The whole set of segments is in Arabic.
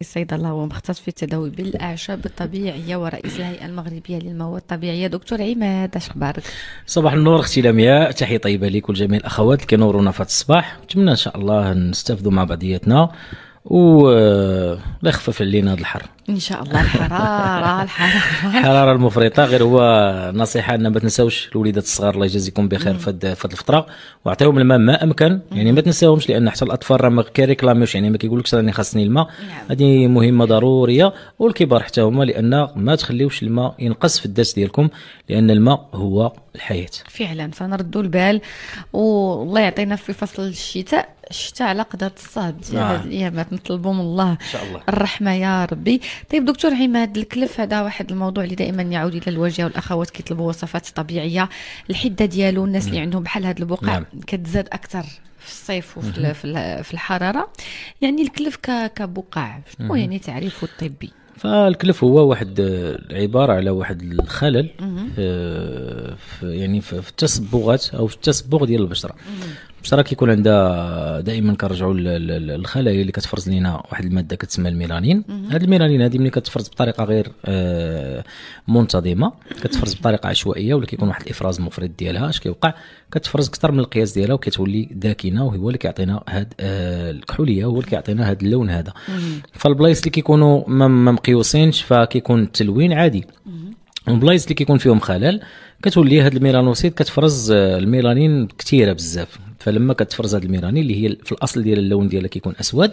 الصيدلة ومختص في التداوي بالأعشاب الطبيعية ورئيس الهيئة المغربية للمواد الطبيعية دكتور عماد اش اخبارك؟ صباح النور اختي لمياء تحية طيبة لك ولجميع الأخوات اللي كينورونا في الصباح نتمنى إن شاء الله نستافدوا مع بعضياتنا و آه، لا يخفف علينا هذا الحر ان شاء الله الحراره الحراره الحراره المفرطه غير هو نصيحه ان ما تنساوش الوليدات الصغار الله يجازيكم بخير في هذه الفتره واعطيهم الماء ما امكن يعني ما تنساهمش لان حتى الاطفال راه ما كيريكلاميوش يعني ما كيقولكش راني خاصني الماء نعم. هذه مهمه ضروريه والكبار حتى هما لان ما تخليوش الماء ينقص في الدرس ديالكم لان الماء هو الحياه فعلا فنردوا البال والله يعطينا في فصل الشتاء الشتاء على قدر الصاد آه. نعم. يا ما نطلبوا من الله ان شاء الله الرحمه يا ربي طيب دكتور عماد الكلف هذا واحد الموضوع اللي دائما يعود الى الوجه والاخوات كيطلبوا وصفات طبيعيه الحده ديالو الناس اللي نعم. عندهم بحال هذه البقع نعم. كتزاد اكثر في الصيف وفي في الحراره يعني الكلف كبقع شنو يعني تعريفه الطبي فالكلف هو واحد عباره على واحد الخلل آه، يعني في يعني في التصبغات او في التصبغ ديال البشره باش راه كيكون عندها دائما كنرجعوا للخلايا اللي كتفرز لينا واحد الماده كتسمى الميلانين هاد الميلانين هذه ملي كتفرز بطريقه غير آه، منتظمه كتفرز بطريقه عشوائيه ولا كيكون واحد الافراز مفرط ديالها اش كيوقع كتفرز اكثر من القياس ديالها وكتولي داكنه وهو اللي كيعطينا هاد آه، الكحوليه هو اللي كيعطينا هاد اللون هذا فالبلايص اللي كيكونوا ما مقيوسينش فكيكون التلوين عادي البلايص اللي كيكون فيهم خلل كتولي هاد الميلانوسيت كتفرز آه، الميلانين كثيره بزاف فلما كتفرز هذا الميراني اللي هي في الاصل ديال اللون ديالها كيكون اسود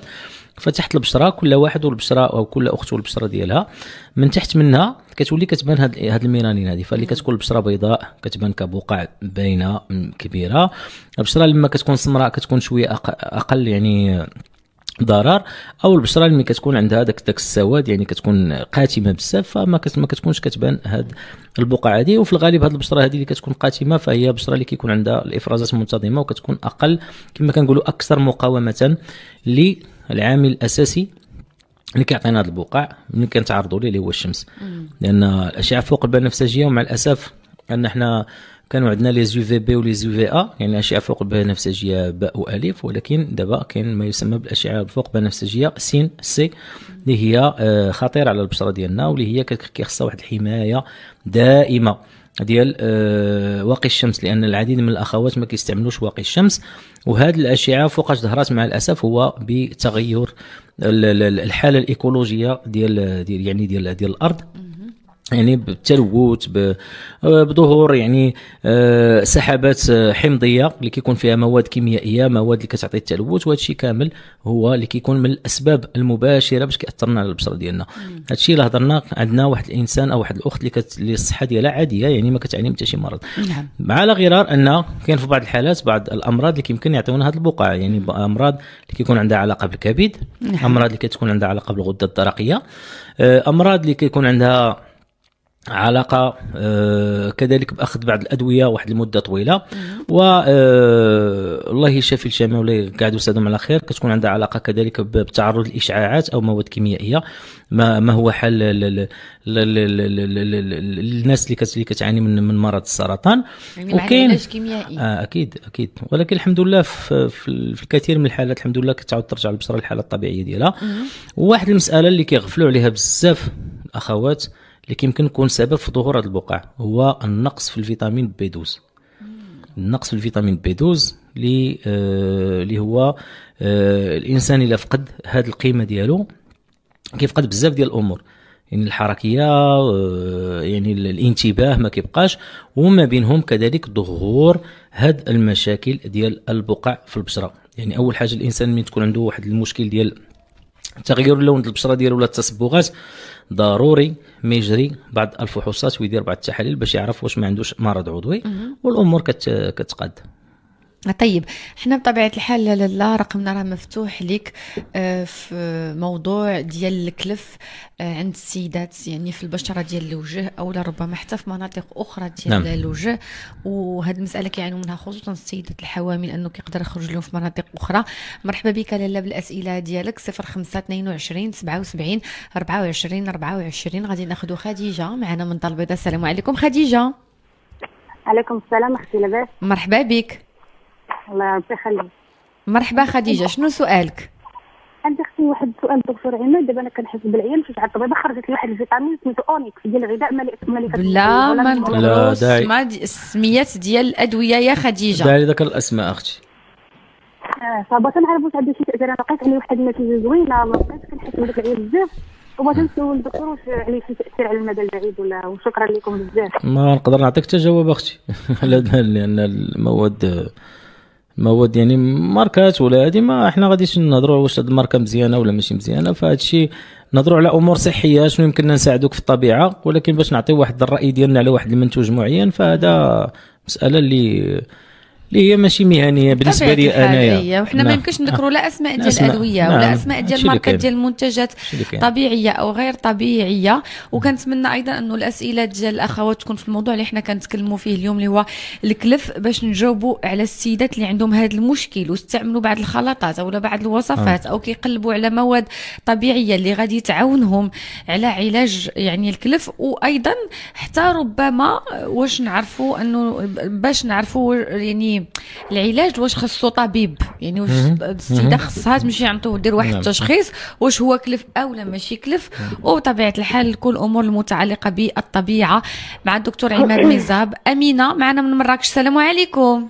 فتحت البشره كل واحد والبشره او كل اخت والبشره ديالها من تحت منها كتولي كتبان هاد, هاد الميرانين هذه فاللي كتكون البشره بيضاء كتبان كبقع باينه كبيره البشره لما كتكون سمراء كتكون شويه اقل يعني ضرر او البشره اللي كتكون عندها داك داك السواد يعني كتكون قاتمه بزاف فما ما كتكونش كتبان هاد البقع هذه وفي الغالب هاد البشره هذه اللي كتكون قاتمه فهي بشره اللي كيكون عندها الافرازات منتظمه وكتكون اقل كما كنقولوا اكثر مقاومه للعامل الاساسي اللي كيعطينا هاد البقع ملي كنتعرضوا ليه اللي هو الشمس لان الاشعه فوق البنفسجيه ومع الاسف ان احنا كانوا عندنا لي زو في بي ولي زو في ا يعني اشعه فوق البنفسجيه باء والف ولكن دابا كاين ما يسمى بالاشعه فوق بنفسجيه سين سي اللي هي آه، خطيره على البشره ديالنا واللي هي كيخصها واحد الحمايه دائمه ديال آه، واقي الشمس لان العديد من الاخوات ما كيستعملوش واقي الشمس وهذه الاشعه فوقاش ظهرات مع الاسف هو بتغير الحاله الايكولوجيه ديال يعني ديال ديال الارض يعني بالتلوث بظهور يعني آه، سحابات آه، حمضيه اللي كيكون فيها مواد كيميائيه مواد اللي كتعطي التلوث وهذا الشيء كامل هو اللي كيكون من الاسباب المباشره باش كياثرنا على البشره ديالنا هذا الشيء اللي هضرنا عندنا واحد الانسان او واحد الاخت اللي الصحه ديالها عاديه يعني ما كتعاني حتى شي مرض نعم. على غرار ان كاين في بعض الحالات بعض الامراض اللي كيمكن يعطيونا هذه البقع يعني امراض اللي كيكون عندها علاقه بالكبد نعم. امراض اللي كتكون عندها علاقه بالغده الدرقيه آه، امراض اللي كيكون عندها علاقه كذلك باخذ بعض الادويه واحد المده طويله و الله يشافي الجميع ولا يقعدوا وسادهم على خير كتكون عندها علاقه كذلك بالتعرض للاشعاعات او مواد كيميائيه ما, ما هو حل للناس اللي اللي كتعاني من من مرض السرطان وكاين علاج كيميائي آه اكيد اكيد ولكن الحمد لله في, في الكثير من الحالات الحمد لله كتعاود ترجع البشره للحاله الطبيعيه ديالها وواحد المساله اللي كيغفلوا عليها بزاف الاخوات اللي كيمكن يكون سبب في ظهور هذه البقع هو النقص في الفيتامين بي 12 النقص في الفيتامين بي 12 اللي آه، اللي هو آه، الانسان الا فقد هذه القيمه ديالو كيفقد بزاف ديال الامور يعني الحركيه آه، يعني الانتباه ما كيبقاش وما بينهم كذلك ظهور هاد المشاكل ديال البقع في البشره يعني اول حاجه الانسان من تكون عنده واحد المشكل ديال تغير لون البشره ديالو ولا التصبغات ضروري ما يجري بعض الفحوصات ويدير بعض التحاليل باش يعرف واش ما عندوش مرض عضوي والامور كت... كتقاد طيب احنا بطبيعه الحال لله رقمنا راه مفتوح لك آه، في موضوع ديال الكلف آه، عند السيدات يعني في البشره ديال الوجه او ربما حتى في مناطق اخرى ديال نعم. الوجه وهذه المساله كيعانوا منها خصوصا السيدات الحوامل انه كيقدر يخرج لهم في مناطق اخرى مرحبا بك لاله بالاسئله ديالك 05 22 77 24 24 غادي ناخذ خديجه معنا من دار السلام عليكم خديجه عليكم السلام اختي لاباس مرحبا بك الله يخليك مرحبا خديجه شنو سؤالك عندي اختي واحد السؤال دكتور عماد دابا انا كنحس بالعيان فاش الطبيبه خرجت لي واحد الفيتامين سميتو اونيكس ديال الغذاء مالي مليئه لا ما ندوزوش دي السميات ديال الادويه يا خديجه داري ذاك الاسماء اختي اه فبغيت نعرف واش عندي شي تاثير انا لقيت عليه واحد النتيجه زوينه ما بقيتش كنحس بداك العيان بزاف وبغيت نسول الدكتور واش عليه شي تاثير على المدى البعيد ولا وشكرا لكم بزاف ما نقدر نعطيك حتى جواب اختي لان المواد مواد يعني ماركات ولا هذه ما احنا غاديش نهضروا واش هاد الماركه مزيانه ولا ماشي مزيانه فهذا الشيء نهضروا على امور صحيه شنو يمكننا نساعدوك في الطبيعه ولكن باش نعطيو واحد الراي ديالنا على واحد المنتوج معين فهذا مساله اللي اللي هي ماشي مهنيه يعني، بالنسبه لي انايا وحنا ما نعم. يمكنش نذكروا نعم. لا اسماء نعم، ديال الادويه ولا اسماء ديال الماركات ديال المنتجات طبيعيه او غير طبيعيه وكنتمنى ايضا انه الاسئله ديال الاخوات تكون في الموضوع اللي حنا كنتكلموا فيه اليوم اللي هو الكلف باش نجاوبوا على السيدات اللي عندهم هذا المشكل واستعملوا بعض الخلطات او بعض الوصفات او كيقلبوا على مواد طبيعيه اللي غادي تعاونهم على علاج يعني الكلف وايضا حتى ربما واش نعرفوا انه باش نعرفوا يعني العلاج واش خصو طبيب يعني واش السيده خصها تمشي عنده نعم. دير واحد التشخيص واش هو كلف او لا ماشي كلف نعم. وبطبيعه الحال كل الامور المتعلقه بالطبيعه مع الدكتور عماد ميزاب امينه معنا من مراكش السلام عليكم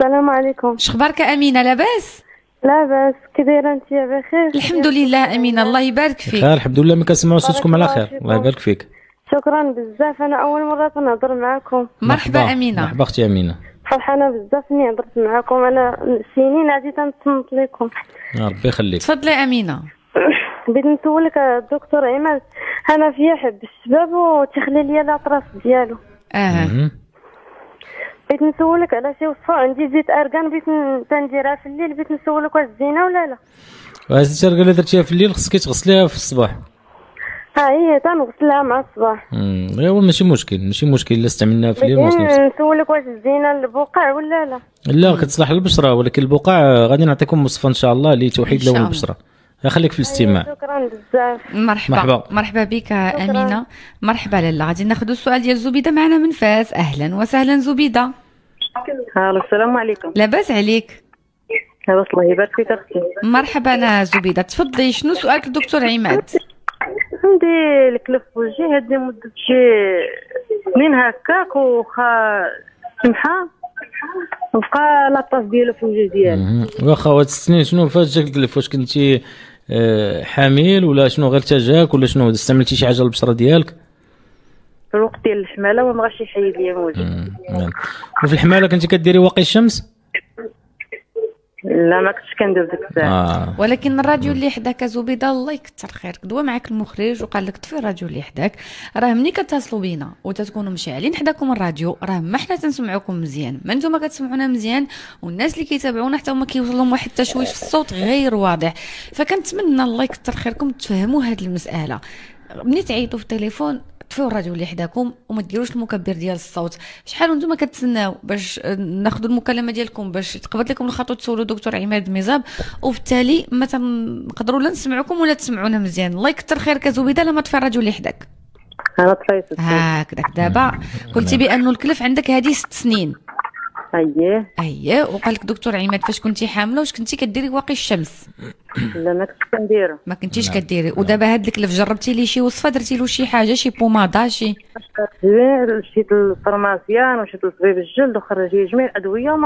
السلام عليكم شخبارك امينه لاباس لاباس كي دايره انت بخير الحمد لله امينه الله يبارك فيك بخير الحمد لله ما كنسمعوا صوتكم على خير الله يبارك فيك شكرا بزاف انا اول مره تنهضر معكم مرحبا امينه مرحبا اختي امينه فرحانه بزاف اني هضرت معاكم انا سنين عادي تنصمت لكم ربي يخليك تفضلي امينه بغيت نسولك الدكتور عماد انا فيا حب الشباب وتخلي لي الاطراف ديالو اه بغيت نسولك على شي وصفه عندي زيت ارغان بغيت تنديرها في الليل بغيت نسولك واش زينه ولا لا الزيت ارغان اللي درتيها في الليل خصك تغسليها في الصباح هي تنغسلها مع الصباح امم ايوا ماشي مشكل ماشي مشكل الا استعملناها في اليوم نسولك واش زينه البقع ولا لا لا كتصلح للبشره ولكن البقع غادي نعطيكم وصفه ان شاء الله لتوحيد لون البشره خليك في الاستماع أيوة، شكرا بزاف مرحبا مرحبا, مرحبا بك امينه مرحبا لاله غادي ناخذ السؤال ديال زبيده معنا من فاس اهلا وسهلا زبيده الو السلام عليكم لاباس عليك لاباس الله يبارك فيك اختي مرحبا زبيده تفضلي شنو سؤالك الدكتور عماد عندي الكلف في وجهي هادي مدة شي سنين هكاك وخا سمحة بقى لاطاس ديالو في الوجه ديالو واخا هاد السنين شنو فاش جاك الكلف واش كنتي آه، حامل ولا شنو غير تجاك ولا شنو استعملتي شي حاجه للبشره ديالك في الوقت ديال الحماله وما بغاش يحيد ليا وجهي وفي الحماله كنتي كديري واقي الشمس لا ما كنتش كندير ديك الساعه آه. ولكن الراديو اللي حداك زبيده الله يكثر خيرك دوا معاك المخرج وقال لك طفي الراديو اللي حداك راه ملي كتصلوا بينا وتتكونوا مشعلين حداكم الراديو راه ما حنا تنسمعوكم مزيان ما نتوما كتسمعونا مزيان والناس اللي كيتابعونا حتى هما كيوصلهم واحد التشويش في الصوت غير واضح فكنتمنى الله يكثر خيركم تفهموا هذه المساله ملي تعيطوا في التليفون طفيو الراديو اللي حداكم وما ديروش المكبر ديال الصوت شحال نتوما كتسناو باش آه، ناخذ المكالمه ديالكم باش تقبض لكم الخط تسولوا دكتور عماد ميزاب وبالتالي ما تنقدروا لا نسمعوكم ولا تسمعونا مزيان الله يكثر خيرك زبيده لما طفي الراديو اللي حداك هكذاك دابا قلتي بانه الكلف عندك هذه ست سنين اييه اييه وقال لك دكتور عماد فاش كنتي حامله واش كنتي كديري واقي الشمس لا ما كنتش كندير ما كنتيش نعم. كديري نعم. ودابا هاد الكلف جربتي ليه شي وصفه درتي له شي حاجه شي بوماده شي مشيت للفرماسيان ومشيت لطبيب الجلد وخرج لي جميع الادويه نعم.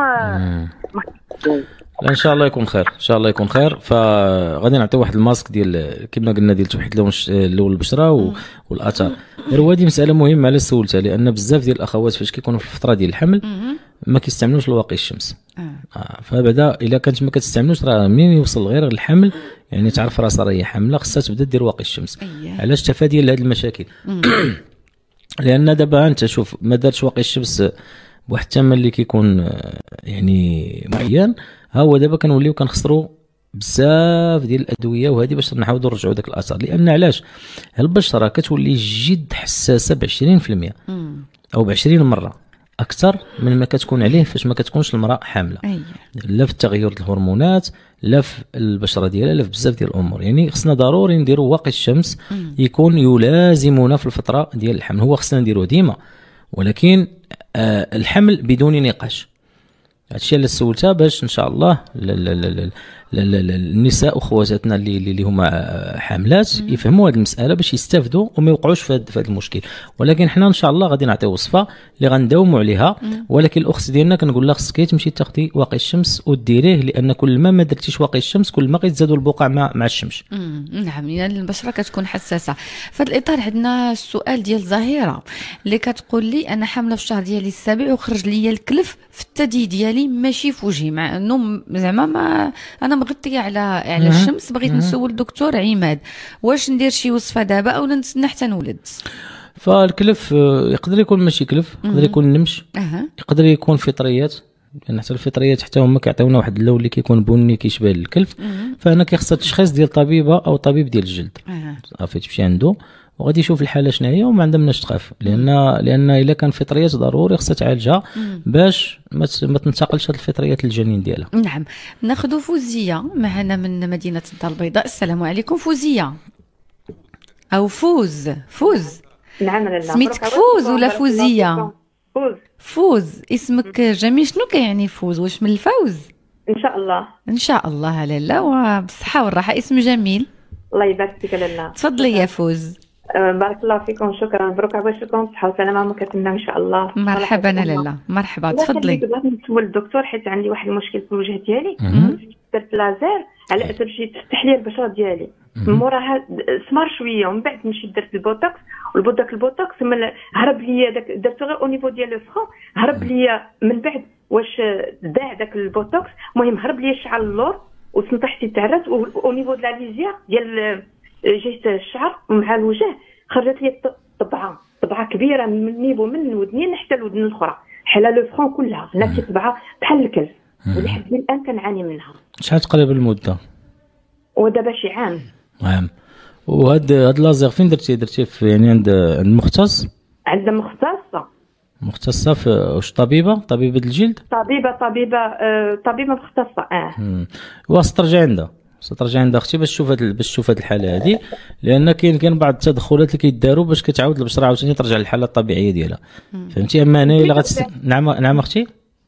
ما ان شاء الله يكون خير ان شاء الله يكون خير فغادي نعطي واحد الماسك ديال كما قلنا ديال توحيد لون اللون البشره و... والاثار هذه مساله مهمه على سولتها لان بزاف ديال الاخوات فاش كيكونوا في الفتره ديال الحمل ما كيستعملوش الواقي الشمس آه. آه فبعدا الا كانت ما كتستعملوش راه منين يوصل غير الحمل يعني تعرف راسها راهي حامله خصها تبدا دير واقي الشمس أيه. علاش تفاديا لهذ المشاكل لان دابا انت شوف ما دارتش واقي الشمس بواحد الثمن اللي كيكون آه، يعني معين ها هو دابا كنوليو كنخسروا بزاف ديال الادويه وهذه باش نعاودوا نرجعوا داك الاثر لان علاش البشره كتولي جد حساسه ب 20% او ب 20 مره اكثر من ما كتكون عليه فاش ما كتكونش المراه حامله أيه. لا في تغير الهرمونات لا في البشره ديالها لا في بزاف ديال الامور يعني خصنا ضروري نديروا واقي الشمس يكون يلازمنا في الفتره ديال الحمل هو خصنا نديروه ديما ولكن آه الحمل بدون نقاش هادشي اللي سولتها باش ان شاء الله النساء وخواتاتنا اللي اللي هما حاملات يفهموا هذه المساله باش يستافدوا وما يوقعوش في هذا المشكل ولكن حنا ان شاء الله غادي نعطي وصفه اللي غنداوموا عليها ولكن الاخت ديالنا كنقول لها خصك تمشي تاخذي واقي الشمس وديريه لان كل ما ما درتيش واقي الشمس كل ما غيتزادوا البقع مع, مع الشمس نعم يعني البشره كتكون حساسه في هذا الاطار عندنا السؤال ديال زهيره اللي كتقول لي انا حامله في الشهر ديالي السابع وخرج لي الكلف في الثدي ديالي ماشي في وجهي مع انه زعما ما انا مغطيه على على الشمس بغيت نسول الدكتور عماد واش ندير شي وصفه دابا او نتسنى حتى نولد فالكلف آه، يقدر يكون ماشي كلف يقدر يكون نمش يقدر يكون فطريات لان يعني حتى الفطريات حتى هما كيعطيونا واحد اللون اللي كيكون بني كيشبه الكلف فهنا كيخصها تشخيص ديال طبيبه او طبيب ديال الجلد صافي تمشي عنده وغادي يشوف الحاله شنو هي وما عندها مناش تخاف لان لان الا كان فطريات ضروري خصها تعالجها باش ما تنتقلش هذه الفطريات للجنين ديالها نعم ناخذ فوزيه معنا من مدينه الدار البيضاء السلام عليكم فوزيه او فوز فوز نعم لله سميتك فوز ولا فوزيه فوز فوز اسمك جميل شنو كيعني فوز واش من الفوز ان شاء الله ان شاء الله لاله وبالصحه والراحه اسم جميل الله يبارك فيك لاله تفضلي يا فوز أه، بارك الله فيكم شكرا مبروك على صحه وسلامه عمرك ان شاء الله مرحبا لالا مرحبا تفضلي نسول الدكتور حيت عندي واحد المشكل في الوجه ديالي درت لازير على اثر جيت تحليل البشره ديالي من موراها سمار شويه ومن بعد مشيت درت البوتوكس والبوتوك البوتوكس من هرب لي داك درت غير او نيفو ديال لو فرون هرب لي من بعد واش داع داك البوتوكس المهم هرب لي الشعر اللور وسنطحتي تعرات او نيفو لا ليزير ديال جهه الشعر ومع الوجه خرجت لي طبعه طبعه كبيره من النيبو من الودنين حتى الودن الاخرى حلا لو فرون كلها نفس طبعه بحال الكلب ولحد الان كنعاني منها شحال تقريبا المده ودابا شي عام عام وهاد هاد لازير فين درتي درتي في يعني عند المختص عند مختصه مختصه في واش طبيبه طبيبه الجلد طبيبه طبيبه آه، طبيبه مختصه اه ترجع عندها ترجع عند اختي باش تشوف باش تشوف هذه الحاله هذه لان كاين كاين بعض التدخلات اللي كيداروا باش كتعاود البشره عاوتاني ترجع للحاله الطبيعيه ديالها فهمتي اما هنا الا غتست نعم نعم اختي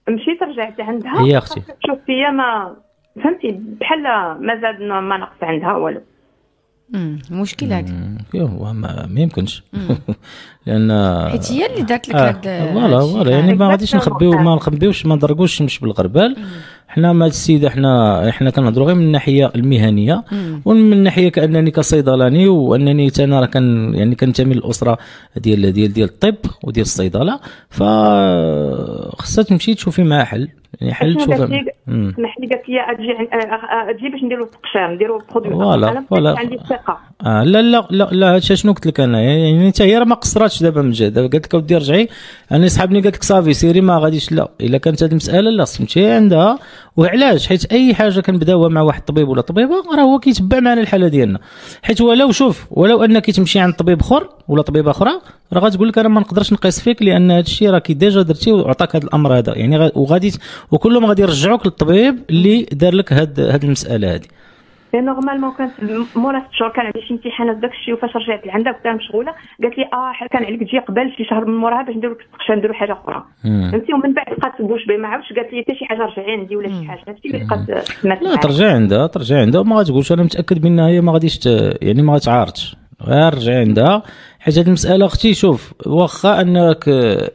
مشيت رجعت عندها هي اختي شوف هي ما فهمتي بحال ما زاد ما نقص عندها والو مشكل هادي ايوا ما يمكنش لان حيت هي اللي دارت لك هذا آه، فوالا فوالا يعني ما غاديش نخبيو ما نخبيوش ما نضرقوش نمشي بالغربال حنا ما السيد حنا حنا كنهضروا غير من الناحيه المهنيه ومن الناحيه كانني كصيدلاني وانني انا راه كان يعني كنتمي للاسره ديال ديال ديال الطب وديال الصيدله ف خصها تمشي تشوفي معها حل يعني حل تشوف سمح لي قالت لي اجي اجي باش نديروا التقشير نديروا البرودوي فوالا فوالا عندي الثقه آه لا لا لا لا شنو قلت لك انا يعني حتى هي راه ما قصراتش دابا من جهه دابا قالت لك اودي رجعي انا صحابني قالت لك صافي سيري ما غاديش لا الا كانت هذه المساله لا خصك تمشي عندها وعلاش حيت اي حاجه كنبداوها مع واحد الطبيب ولا طبيبه راه هو كيتبع معنا الحاله ديالنا حيت ولو شوف ولو انك تمشي عند طبيب اخر ولا طبيبه اخرى راه غتقول لك انا ما نقدرش نقيس فيك لان هذا الشيء راه ديجا درتي وعطاك هذا الامر هذا يعني وغادي وكلهم غادي يرجعوك للطبيب اللي دار لك هذه هاد المساله هذه نورمالمون كانت مورا ست شهور كان عندي شي امتحانات داك الشيء وفاش رجعت لعندها كنت مشغوله قالت لي اه كان عليك تجي قبل شي شهر من موراها باش نديرو لك نديرو حاجه اخرى فهمتي ومن بعد بقات بوش بي ما عرفتش قالت لي حتى شي حاجه رجعي عندي ولا شي حاجه فهمتي بقات لا ترجعي عندها ترجعي عندها وما غاتقولش انا متاكد بانها هي ما غاديش يعني ما غاتعارضش غير رجعي عندها حيت هذه المساله اختي شوف واخا انك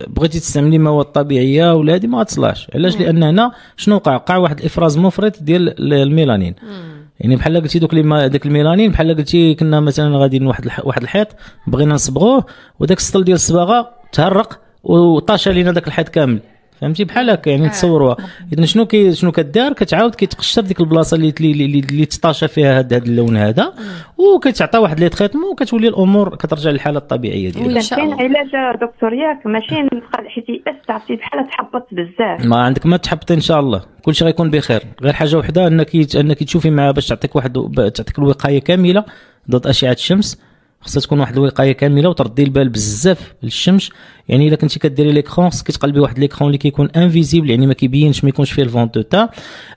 بغيتي تستعملي مواد طبيعيه ولا هذه ما غاتصلحش علاش لان هنا شنو وقع وقع واحد الافراز مفرط ديال الميلانين مم. يعني بحال قلتي دوك لي داك الميلانين بحال قلتي كنا مثلا غاديين واحد واحد الحيط بغينا نصبغوه وداك السطل ديال الصباغه تهرق وطاش علينا داك الحيط كامل فهمتي بحال هكا يعني آه. تصوروها اذا شنو كي شنو كدار كتعاود كيتقشر ديك البلاصه اللي اللي, اللي تطاشى فيها هذا اللون هذا وكتعطى واحد لي تريتمون وكتولي الامور كترجع للحاله الطبيعيه ديالها ان الله كاين علاج دكتور ياك ماشي حيت ياس تعطي بحال تحبط بزاف ما عندك ما تحبطي ان شاء الله كلشي غيكون بخير غير حاجه وحده انك انك تشوفي معاه باش تعطيك واحد تعطيك الوقايه كامله ضد اشعه الشمس خصها تكون واحد الوقايه كامله وتردي البال بزاف للشمس يعني الا كنتي كديري ليكرون خصك تقلبي واحد ليكرون اللي كيكون انفيزيبل يعني ما كيبينش ما يكونش فيه الفون دو تا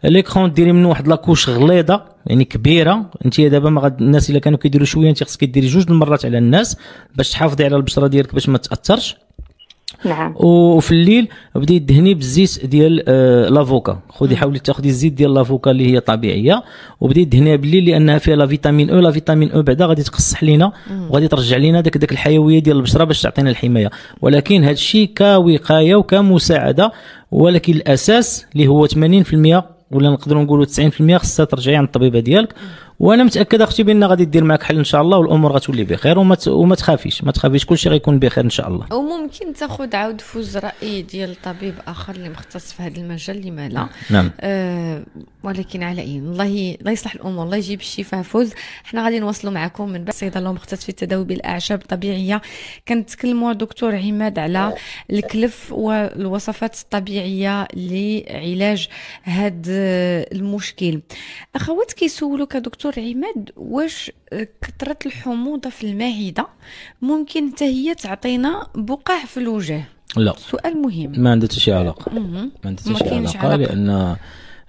ليكرون ديري منه واحد لاكوش غليظه يعني كبيره انت دابا ما غاد الناس الا كانوا كيديروا شويه انت خصك ديري جوج المرات على الناس باش تحافظي على البشره ديالك باش ما تاثرش نعم وفي الليل بدي دهني بالزيت ديال آه، لافوكا خذي حاولي تاخذي الزيت ديال لافوكا اللي هي طبيعيه وبدي دهنيها بالليل لانها فيها لا فيتامين او لا فيتامين او بعدا غادي تقصح لينا وغادي ترجع لينا داك داك الحيويه ديال البشره باش تعطينا الحمايه ولكن هذا الشيء كوقايه وكمساعده ولكن الاساس اللي هو 80% ولا نقدروا نقولوا 90% خصها ترجعي يعني عند الطبيبه ديالك وانا متاكد اختي بان غادي دير معك حل ان شاء الله والامور غتولي بخير وما وما تخافيش ما تخافيش كلشي غيكون بخير ان شاء الله وممكن تاخذ عاود فوز راي ديال طبيب اخر اللي مختص في هذا المجال لما لا نعم. نعم آه ولكن على اي الله الله يصلح الامور الله يجيب الشفاء فوز حنا غادي نواصلوا معكم من بعد صيدله مختص في التداوي بالاعشاب الطبيعيه كنتكلموا دكتور عماد على الكلف والوصفات الطبيعيه لعلاج هذا المشكل اخوات كيسولوك دكتور دكتور عماد واش آه، كثرة الحموضة في المعدة ممكن حتى هي تعطينا بقع في الوجه لا سؤال مهم ما عندها حتى شي علاقة ما عندها حتى شي علاقة, لأن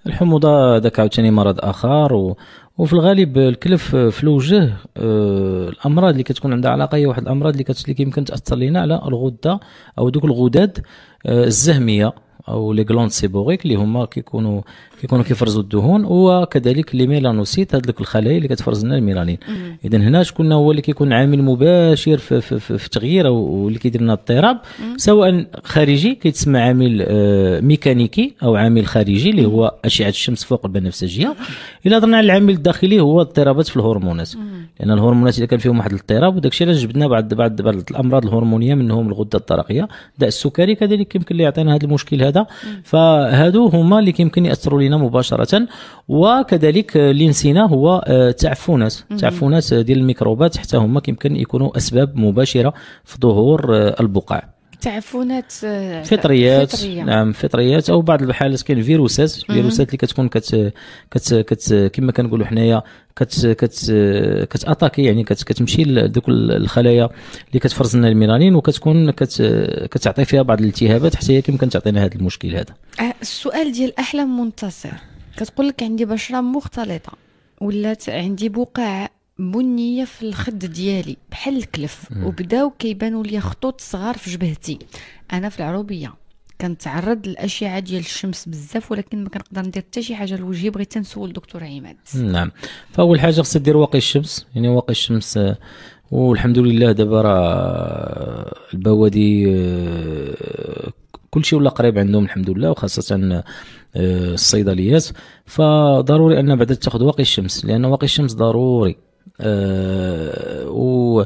الحموضة هذاك عاوتاني مرض آخر و... وفي الغالب الكلف في الوجه آه الامراض اللي كتكون عندها علاقه هي واحد الامراض اللي كت... يمكن تاثر لينا على الغده او دوك الغدد آه الزهميه او لي غلاند سيبوريك اللي هما كيكونوا كيكونوا كيفرزوا الدهون وكذلك لي ميلانوسيت هذوك الخلايا اللي كتفرز لنا الميلانين اذا هنا شكون هو اللي كيكون عامل مباشر في, في, في, في تغيير واللي كيدير لنا اضطراب سواء خارجي كيتسمى عامل آه، ميكانيكي او عامل خارجي اللي هو اشعه الشمس فوق البنفسجيه الا هضرنا على العامل الداخلي هو اضطرابات في الهرمونات لان الهرمونات اذا كان فيهم واحد الاضطراب وداك الشيء علاش جبنا بعض بعض بعض الامراض الهرمونيه منهم الغده الدرقيه داء السكري كذلك يمكن اللي يعطينا هذا المشكل هذا فهادو هما اللي كيمكن ياثروا لنا علينا مباشره وكذلك اللي نسينا هو آه، تعفونات تعفونات ديال الميكروبات حتى هما كيمكن يكونوا اسباب مباشره في ظهور آه، البقع تعفنات آه، فطريات فطرية. نعم فطريات او بعض الحالات كاين فيروسات فيروسات اللي كتكون كت كت كت كما كنقولوا حنايا كت كت كتاتاكي يعني كت كتمشي لذوك الخلايا اللي كتفرز لنا الميلانين وكتكون كت كتعطي فيها بعض الالتهابات حتى هي كيمكن تعطينا هذا المشكل هذا آه، السؤال ديال احلام منتصر كتقول لك عندي بشره مختلطه ولات عندي بقع بنية في الخد ديالي بحال الكلف وبداو كيبانوا لي خطوط صغار في جبهتي انا في العروبيه كنتعرض للاشعه ديال الشمس بزاف ولكن ما كنقدر ندير حتى شي حاجه لوجهي بغيت نسول الدكتور عماد نعم فاول حاجه خصك دير واقي الشمس يعني واقي الشمس آه، والحمد لله دابا راه البوادي آه، كل شيء ولا قريب عندهم الحمد لله وخاصه آه، الصيدليات فضروري ان بعد تاخذ واقي الشمس لان واقي الشمس ضروري أه و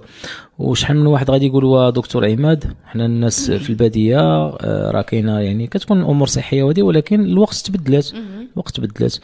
وشحال من واحد غادي يقول دكتور عماد حنا الناس في الباديه أه راه كاينه يعني كتكون الامور صحيه وهذه ولكن الوقت تبدلات الوقت تبدلات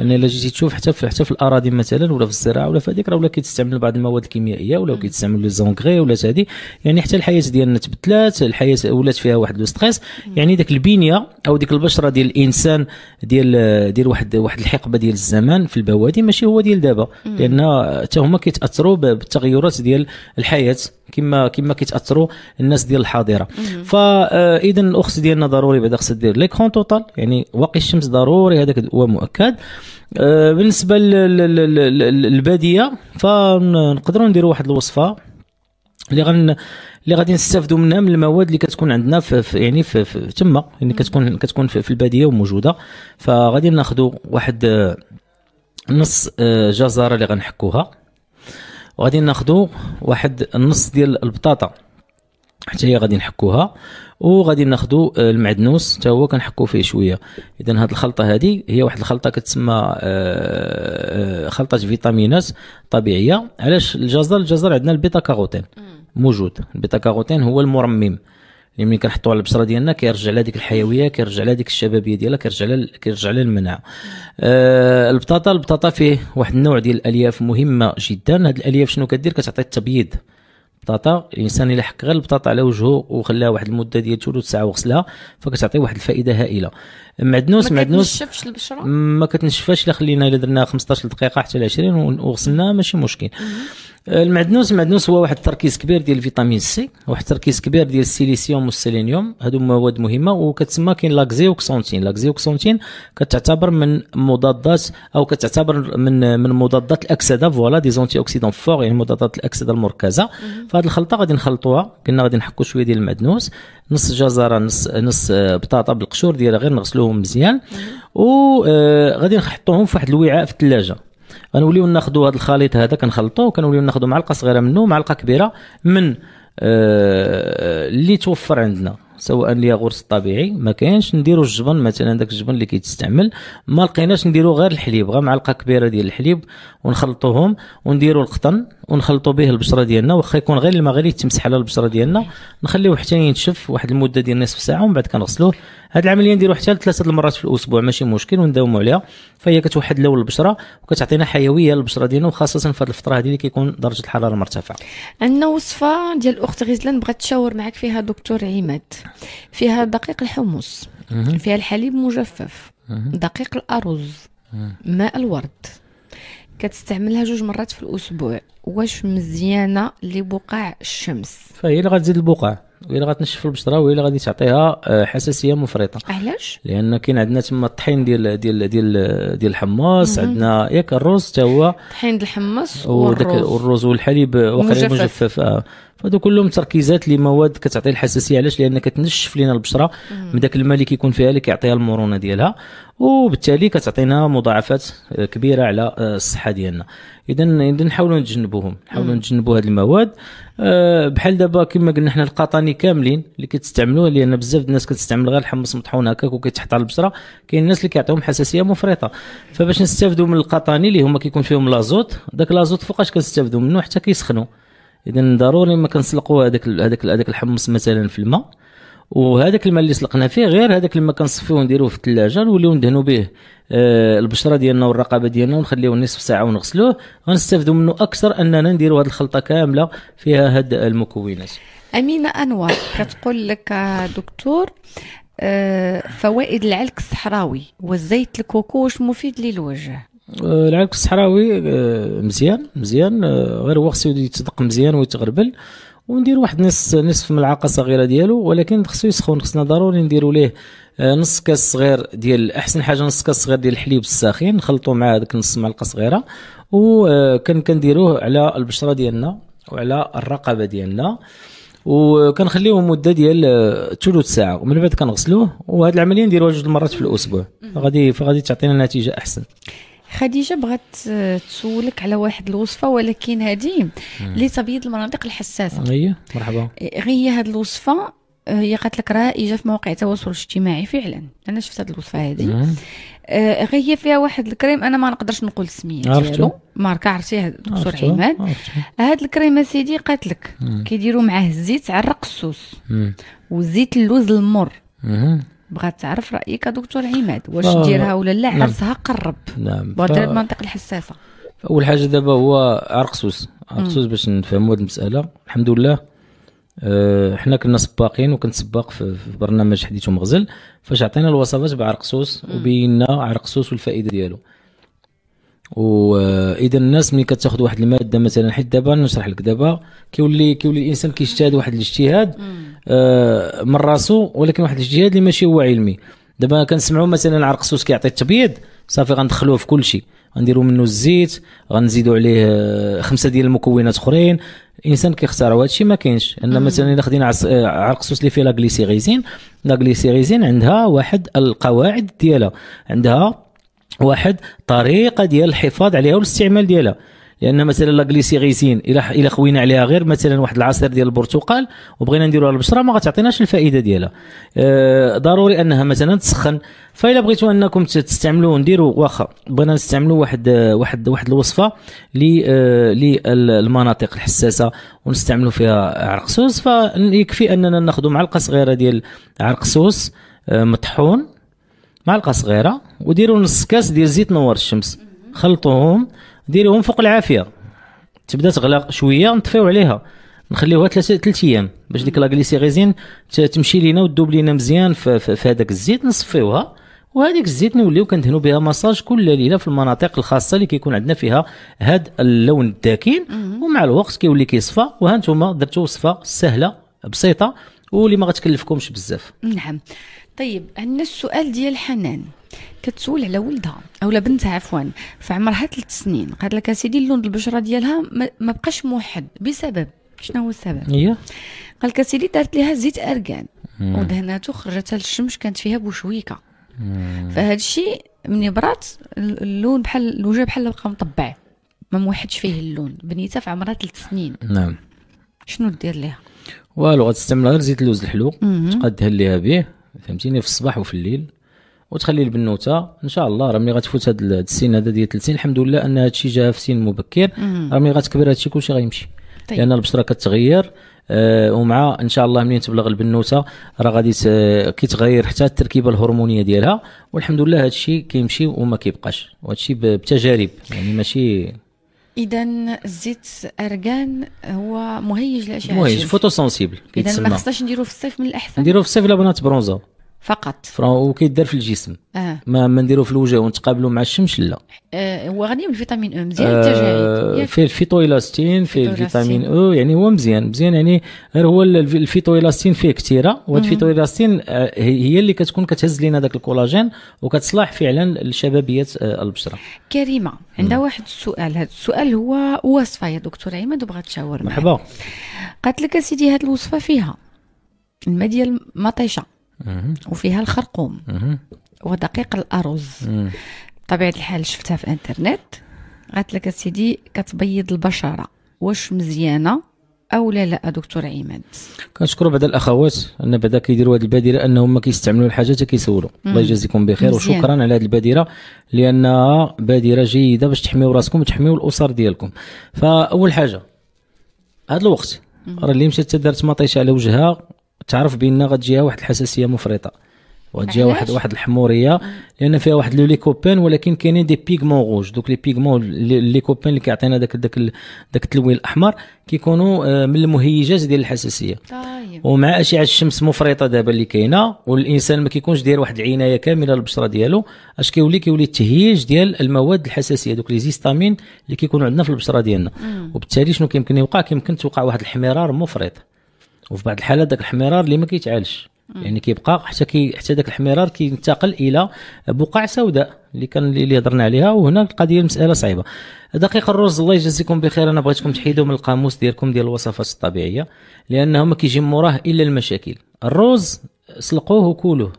لان يعني الا جيتي تشوف حتى في حتى في الاراضي مثلا ولا في الزراعه ولا في هذيك راه ولا كيتستعمل بعض المواد الكيميائيه ولا كيتستعمل لي زونغري ولا هذه يعني حتى الحياه ديالنا تبدلات الحياه ولات فيها واحد لو ستريس يعني ديك البنيه او ديك البشره ديال الانسان ديال ديال واحد واحد الحقبه ديال الزمان في البوادي ماشي هو ديال دابا لان حتى هما كيتاثروا بالتغيرات ديال الحياه كما كما كيتاثروا الناس ديال الحاضره فاذا آه، الاخت ديالنا ضروري بعدا خصها دير ليكرون توتال يعني واقي الشمس ضروري هذاك هو مؤكد آه، بالنسبه للباديه فنقدروا نديروا واحد الوصفه اللي غن اللي غادي نستافدوا منها من المواد اللي كتكون عندنا في, في يعني في, في تما يعني كتكون كتكون في, في الباديه وموجوده فغادي ناخذوا واحد آه، نص آه، جزره اللي غنحكوها وغادي ناخذوا واحد النص ديال البطاطا حتى هي غادي نحكوها وغادي ناخذوا آه، المعدنوس حتى هو كنحكوا فيه شويه اذا هذه الخلطه هذه هي واحد الخلطه كتسمى آه، آه، خلطه فيتامينات طبيعيه علاش الجزر الجزر عندنا البيتا كاروتين موجود البيتا كاروتين هو المرمم اللي يعني ملي كنحطو على البشره ديالنا كيرجع لها ديك الحيويه كيرجع لها ديك الشبابيه ديالها كيرجع لها كيرجع لها المناعه آه البطاطا البطاطا فيه واحد النوع ديال الالياف مهمه جدا هاد الالياف شنو كدير كتعطي التبييض البطاطا الانسان الا حك غير البطاطا على وجهه وخلاها واحد المده ديال ثلث ساعه وغسلها فكتعطي واحد الفائده هائله معدنوس معدنوس ما كتنشفش البشره ما كتنشفاش الا خلينا الا درناها 15 دقيقه حتى ل 20 وغسلناها ماشي مشكل المعدنوس المعدنوس هو واحد التركيز كبير ديال الفيتامين سي واحد التركيز كبير ديال السيليسيوم والسيلينيوم هادو مواد مهمه وكتسمى كاين لاكزيوكسونتين لاكزيوكسونتين كتعتبر من مضادات او كتعتبر من من مضادات الاكسده فوالا دي زونتي اوكسيدون فور يعني مضادات الاكسده المركزه فهاد الخلطه غادي نخلطوها قلنا غادي نحكو شويه ديال المعدنوس نص جزره نص نص آه، بطاطا بالقشور ديالها غير نغسلوهم مزيان وغادي آه، نحطوهم في واحد الوعاء في الثلاجه غنوليو ناخذوا هذا الخليط هذا كنخلطوه كنوليو ناخذوا معلقه صغيره منه معلقه كبيره من آه، اللي توفر عندنا سواء الياغورت الطبيعي ما كاينش نديرو الجبن مثلا داك الجبن اللي كيتستعمل ما لقيناش نديرو غير الحليب غير معلقه كبيره ديال الحليب ونخلطوهم ونديرو القطن ونخلطو به البشره ديالنا واخا يكون غير الماء غير يتمسح على البشره ديالنا نخليوه حتى ينشف واحد المده ديال نصف ساعه ومن بعد كنغسلوه هاد العمليه نديرو حتى لثلاثه المرات في الاسبوع ماشي مشكل ونداوموا عليها فهي كتوحد لون البشره وكتعطينا حيويه للبشره ديالنا وخاصه في هاد الفتره هذه اللي كيكون درجه الحراره مرتفعه عندنا وصفه ديال الاخت غزلان بغات تشاور معك فيها دكتور عماد فيها دقيق الحمص فيها الحليب مجفف دقيق الارز ماء الورد كتستعملها جوج مرات في الاسبوع واش مزيانه لبقع الشمس فهي اللي غتزيد البقع وإلا غتنشف البشره وإلا غادي تعطيها آه، حساسيه مفرطه علاش لان كاين عندنا تما الطحين ديال ديال ديال ديال الحمص عندنا ياك الرز حتى هو طحين ديال الحمص والرز والحليب وقريب مجفف آه. فهادو كلهم تركيزات لمواد كتعطي الحساسيه علاش لان كتنشف لنا البشره من داك الماء اللي كيكون فيها اللي كيعطيها المرونه ديالها وبالتالي كتعطينا مضاعفات آه، كبيره على آه، الصحه ديالنا اذا اذا نحاولوا نتجنبوهم نحاولوا نتجنبوا هذه المواد أه بحال دابا كما قلنا حنا القطاني كاملين اللي كتستعملوه لان بزاف الناس كتستعمل غير الحمص مطحون هكاك وكيتحط على البشره كاين الناس اللي كيعطيهم حساسيه مفرطه فباش نستافدوا من القطاني اللي هما كيكون فيهم لازوت داك لازوت فوقاش كنستافدوا منه حتى كيسخنوا اذا ضروري ما كنسلقوا هذاك هذاك هذاك الحمص مثلا في الماء وهذاك الماء اللي سلقنا فيه غير هذاك الماء كنصفيه ونديروه في الثلاجه نوليو ندهنوا به آه، البشره ديالنا والرقبه ديالنا ونخليوه نصف ساعه ونغسلوه غنستافدوا منه اكثر اننا نديروا هذه الخلطه كامله فيها هاد المكونات امينه انوار كتقول لك دكتور آه، فوائد العلك الصحراوي والزيت الكوكو واش مفيد للوجه آه، العلك الصحراوي مزيان مزيان غير هو خصو يتدق مزيان ويتغربل وندير واحد نص نصف ملعقه صغيره ديالو ولكن خصو يسخن خصنا ضروري نديرو ليه آه، نص كاس صغير ديال احسن حاجه نص كاس صغير ديال الحليب الساخن نخلطو مع هذيك نص ملعقه صغيره وكان آه، كنديروه على البشره ديالنا وعلى الرقبه ديالنا وكنخليوه آه، مده ديال ثلث ساعه ومن بعد كنغسلوه وهذه العمليه نديروها جوج المرات في الاسبوع غادي فغادي تعطينا نتيجه احسن خديجه بغات آه، تسولك على واحد الوصفه ولكن هذه لتبييض المناطق الحساسه هي مرحبا آه، هي هذه الوصفه آه، هي قالت لك رائجه في مواقع التواصل الاجتماعي فعلا انا شفت هذه الوصفه هذه آه هي فيها واحد الكريم انا ما نقدرش نقول السميه ديالو ماركه عرفتي دكتور عماد هذا الكريم اسيدي قالت لك كيديروا معاه الزيت على الرق السوس وزيت اللوز المر مم. بغات تعرف رايك دكتور عماد واش ديرها ولا لا عرسها نعم. قرب نعم بغات ف... المنطقه الحساسه اول حاجه دابا هو عرقسوس عرقسوس باش نفهموا هذه المساله الحمد لله أه حنا كنا سباقين وكنت سباق في, برنامج حديث ومغزل فاش عطينا الوصفات بعرقسوس وبينا عرقسوس والفائده ديالو واذا الناس ملي كتاخذ واحد الماده مثلا حيت دابا نشرح لك دابا كيولي كيولي الانسان كيجتهد واحد الاجتهاد آه من راسو ولكن واحد الاجتهاد اللي ماشي هو علمي دابا كنسمعوا مثلا عرقسوس كيعطي التبييض صافي غندخلوه في كل شيء غنديروا منه الزيت غنزيدوا عليه آه، خمسه ديال المكونات اخرين الانسان كيختار وهذا الشيء ما كاينش ان مثلا الا خدينا عرقسوس آه، اللي فيه لا غليسيريزين لا غليسيريزين عندها واحد القواعد ديالها عندها واحد طريقه ديال الحفاظ عليها والاستعمال ديالها لان مثلا لاغليسيريزين الا الا خوينا عليها غير مثلا واحد العصير ديال البرتقال وبغينا نديروها البشره ما غتعطيناش الفائده ديالها آه ضروري انها مثلا تسخن فالا بغيتوا انكم تستعملوه نديروا واخا بغينا نستعملوا واحد واحد واحد الوصفه آه، للمناطق الحساسه ونستعملوا فيها عرقسوس فيكفي اننا ناخذ معلقه صغيره ديال عرقسوس آه، مطحون معلقه صغيره وديروا نص كاس ديال زيت نور الشمس خلطوهم ديروهم فوق العافيه تبدا تغلق شويه نطفيو عليها نخليوها ثلاثة ثلاث ايام باش ديك لاغليسيغيزين تمشي لينا وتذوب لينا مزيان في, في, في هذاك الزيت نصفيوها وهذيك الزيت نوليو كندهنوا بها مساج كل ليله في المناطق الخاصه اللي كيكون عندنا فيها هذا اللون الداكن ومع الوقت كيولي كيصفى وها نتوما درتو وصفه سهله بسيطه واللي ما غتكلفكمش بزاف نعم طيب عندنا السؤال ديال حنان كتسول على ولدها او بنتها عفوا في عمرها ثلاث سنين قالت لك اسيدي اللون البشره ديالها ما بقاش موحد بسبب شنو هو السبب هي قال لك سيدي دارت لها زيت اركان ودهناته خرجتها للشمس كانت فيها بوشويكه فهاد الشيء من برات اللون بحال الوجه بحال بقى مطبع ما موحدش فيه اللون بنيتها في عمرها ثلاث سنين نعم شنو دير ليها والو غتستعمل غير زيت اللوز الحلو تقدها ليها به فهمتيني في الصباح وفي الليل وتخلي البنوته ان شاء الله راه ملي غتفوت هذا السن هذا ديال 30 الحمد لله ان هذا الشيء جا في سن مبكر راه ملي غتكبر هذا الشيء كلشي غيمشي طيب. لان البشره كتغير آه ومع ان شاء الله منين تبلغ البنوته راه غادي كيتغير حتى التركيبه الهرمونيه ديالها والحمد لله هذا الشيء كيمشي وما كيبقاش وهذا الشيء بتجارب يعني ماشي اذا الزيت ارغان هو مهيج للاشعه مهيج فوتو سنسيبل اذا ما خصناش نديروه في الصيف من الاحسن نديروه في الصيف بنات برونزا فقط وكيدار في الجسم آه. ما ما نديرو في الوجه ونتقابلوا مع الشمس لا آه هو غني بالفيتامين او مزيان التجاعيد آه فيه الفيتويلاستين فيه الفيتامين او يعني هو مزيان مزيان يعني غير هو الفيتويلاستين فيه كثيره والفيتويلاستين آه هي اللي كتكون كتهز لنا داك الكولاجين وكتصلح فعلا لشبابيه آه البشره كريمه عندها واحد السؤال هذا السؤال هو وصفه يا دكتور عماد وبغات تشاور مرحبا قالت لك اسيدي هذه الوصفه فيها الماء ديال المطيشه وفيها الخرقوم ودقيق الارز بطبيعه الحال شفتها في انترنت قالت لك سيدي كتبيض البشره واش مزيانه او لا لا دكتور عماد كنشكروا بعد الاخوات ان بعدا كيديروا هذه البادره انهم كيستعملوا الحاجه حتى كيسولوا الله يجازيكم بخير مزيان. وشكرا على هذه البادره لانها بادره جيده باش تحميوا راسكم وتحميوا الاسر ديالكم فاول حاجه هذا الوقت راه اللي مشات دارت مطيشه على وجهها تعرف بان غتجيها واحد الحساسيه مفرطه وغتجيها واحد واحد الحموريه لان فيها واحد لو ليكوبين ولكن كاينين دي بيغمون غوج دوك لي بيغمون كوبين اللي كيعطينا داك داك داك التلوين الاحمر كيكونوا آه، من المهيجات ديال الحساسيه طيب. ومع اشعه الشمس مفرطه دابا اللي كاينه والانسان ما كيكونش داير واحد العنايه كامله للبشره ديالو اش كيولي كيولي التهيج ديال المواد الحساسيه دوك لي زيستامين اللي كيكونوا عندنا في البشره ديالنا وبالتالي شنو كيمكن يوقع كيمكن توقع واحد الاحمرار مفرط وفي بعض الحالات داك الاحمرار اللي ما كيتعالش يعني كيبقى حتى كي حتى داك الاحمرار كينتقل الى بقع سوداء اللي كان اللي هضرنا عليها وهنا القضيه المساله صعيبه دقيق الرز الله يجازيكم بخير انا بغيتكم تحيدوا من القاموس ديالكم ديال الوصفات الطبيعيه لانه ما كيجي موراه الا المشاكل الرز سلقوه وكولوه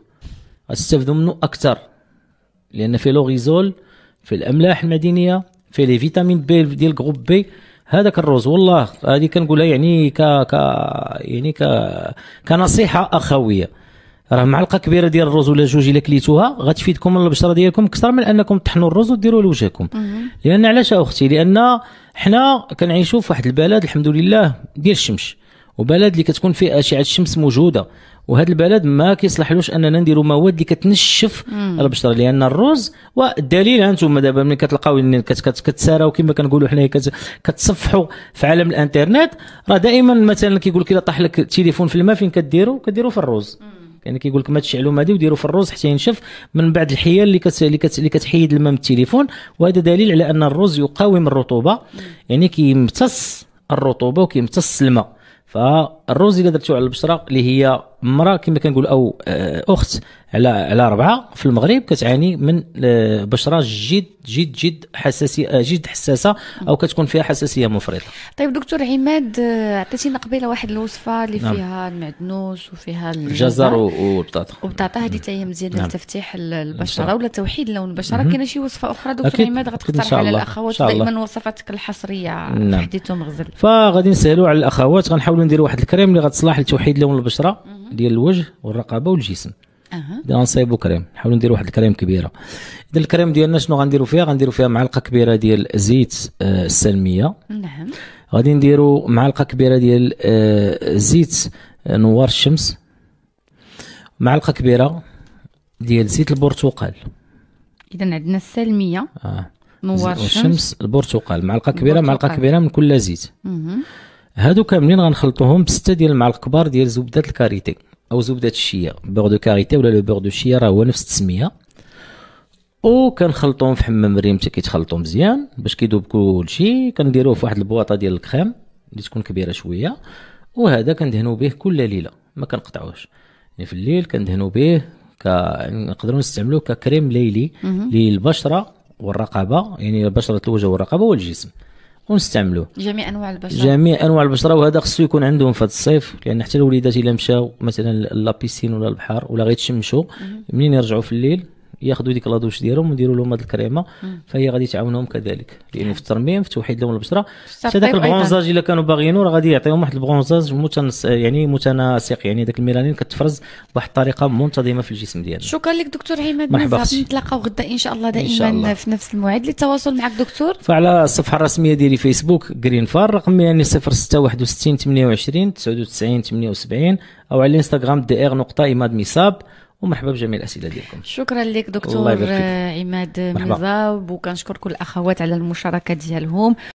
استفدوا منه اكثر لان فيه لوغيزول في الاملاح المعدنيه في لي فيتامين بي ديال جروب بي هذاك الرز والله هذه كنقولها يعني ك ك يعني ك كنصيحه اخويه راه معلقه كبيره ديال الرز ولا جوج الا كليتوها غتفيدكم البشره ديالكم اكثر من انكم تحنوا الرز وديروه لوجهكم لان علاش اختي لان حنا كنعيشوا في واحد البلد الحمد لله ديال الشمس وبلد اللي كتكون فيه اشعه الشمس موجوده وهذا البلد ما كيصلحلوش اننا نديروا مواد اللي كتنشف البشره لان الرز والدليل انتم دابا ملي كتلقاو كتساراو كما كنقولوا حنايا كتصفحوا في عالم الانترنت راه دائما مثلا كيقول لك الا طاح لك التليفون في الماء فين كديروا كديروا في الرز يعني كيقول لك ما تشعلوا هذه وديروا في الرز حتى ينشف من بعد الحيل اللي كت... اللي, كت... اللي كتحيد الماء من التليفون وهذا دليل على ان الرز يقاوم الرطوبه يعني كيمتص الرطوبه وكيمتص الماء فالرز اللي درتو على البشره اللي هي مراه كما كنقول او آه، اخت على على اربعه في المغرب كتعاني من آه، بشره جد جد جد حساسيه آه، جد حساسه او كتكون فيها حساسيه مفرطه طيب دكتور عماد عطيتينا قبيله واحد الوصفه اللي نعم. فيها المعدنوس وفيها الجزر والبطاطا والبطاطا هذه حتى نعم. هي مزيانه نعم. لتفتيح البشره ولا توحيد لون البشره كاينه شي وصفه اخرى دكتور عماد غتقترح على الاخوات دائما وصفاتك الحصريه نعم. حديثهم غزل. فغادي نسهلوا على الاخوات غنحاولوا نديروا واحد الكريم اللي غتصلح لتوحيد لون البشره ديال الوجه والرقبه والجسم اها غنصايبو كريم نحاولوا نديروا واحد الكريم كبيره اذا الكريم ديالنا شنو غنديروا فيها غنديروا فيها معلقه كبيره ديال زيت آه، السلميه نعم غادي نديروا معلقه كبيره ديال آه، زيت آه، نوار الشمس معلقه كبيره ديال زيت البرتقال اذا عندنا السلميه اه نوار الشمس البرتقال معلقه كبيره معلقه كبيره من كل زيت مه. هادو كاملين غنخلطوهم بستة ديال المعالق كبار ديال زبدة الكاريتي او زبدة الشيا بوغ دو كاريتي ولا لو بوغ دو شيا راه هو نفس التسمية او كنخلطوهم في حمام ريم حتى كيتخلطو مزيان باش كيدوب كلشي كنديروه في واحد البواطه ديال الكريم اللي تكون كبيره شويه وهذا كندهنو به كل ليله ما كنقطعوش يعني في الليل كندهنو به ك... نقدروا نستعملوه ككريم ليلي للبشره والرقبه يعني بشره الوجه والرقبه والجسم ونستعملوه جميع انواع البشره جميع انواع البشره وهذا خصو يكون عندهم في الصيف لان حتى الوليدات الا مشاو مثلا لابيسين ولا البحر ولا غيتشمشوا منين يرجعوا في الليل ياخذوا ديك لادوش ديالهم ويديروا لهم هذه الكريمه فهي غادي تعاونهم كذلك يعني في الترميم في توحيد لون البشره حتى ذاك طيب، البرونزاج الا كانوا باغيينو راه غادي يعطيهم واحد البرونزاج متنس يعني متناسق يعني ذاك الميلانين كتفرز بواحد الطريقه منتظمه في الجسم ديالنا شكرا لك دكتور عماد مرحبا نتلاقاو غدا ان شاء الله دائما شاء الله. في نفس الموعد للتواصل معك دكتور فعلى الصفحه الرسميه ديالي فيسبوك جرين فار رقم يعني 0661 28 99 78 او على الانستغرام دي ار نقطه ايماد ميساب ومرحبا بجميع الاسئله ديالكم شكرا لك دكتور عماد مرزا وكنشكر كل الاخوات على المشاركه ديالهم